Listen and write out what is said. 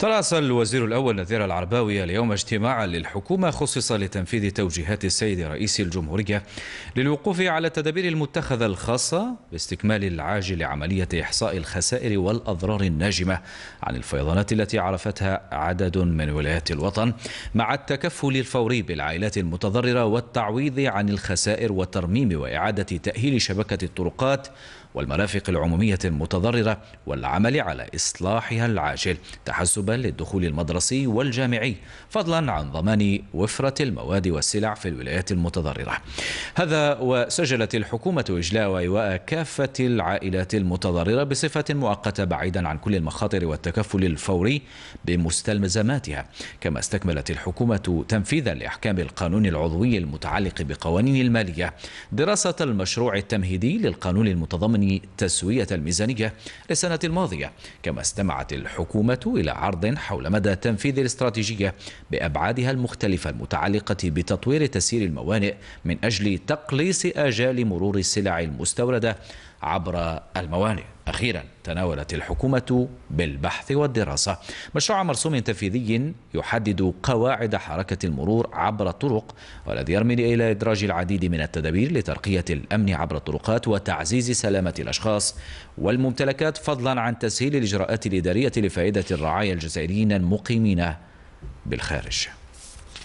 ترأس الوزير الأول نذير العرباوي اليوم اجتماعا للحكومة خصص لتنفيذ توجيهات السيد رئيس الجمهورية للوقوف على التدابير المتخذة الخاصة باستكمال العاجل عملية إحصاء الخسائر والأضرار الناجمة عن الفيضانات التي عرفتها عدد من ولايات الوطن مع التكفل الفوري بالعائلات المتضررة والتعويض عن الخسائر وترميم وإعادة تأهيل شبكة الطرقات والمرافق العمومية المتضررة والعمل على إصلاحها العاجل تحسبا للدخول المدرسي والجامعي فضلا عن ضمان وفرة المواد والسلع في الولايات المتضررة هذا وسجلت الحكومة إجلاء وإيواء كافة العائلات المتضررة بصفة مؤقتة بعيدا عن كل المخاطر والتكفل الفوري بمستلزماتها كما استكملت الحكومة تنفيذا لأحكام القانون العضوي المتعلق بقوانين المالية دراسة المشروع التمهيدي للقانون المتضمن ضمن تسوية الميزانية للسنة الماضية كما استمعت الحكومة إلى عرض حول مدى تنفيذ الاستراتيجية بأبعادها المختلفة المتعلقة بتطوير تسيير الموانئ من أجل تقليص آجال مرور السلع المستوردة عبر الموانئ أخيرا تناولت الحكومة بالبحث والدراسة مشروع مرسوم تنفيذي يحدد قواعد حركة المرور عبر الطرق والذي يرمي إلى إدراج العديد من التدابير لترقية الأمن عبر الطرقات وتعزيز سلامة الأشخاص والممتلكات فضلا عن تسهيل الإجراءات الإدارية لفائدة الرعايا الجزائريين المقيمين بالخارج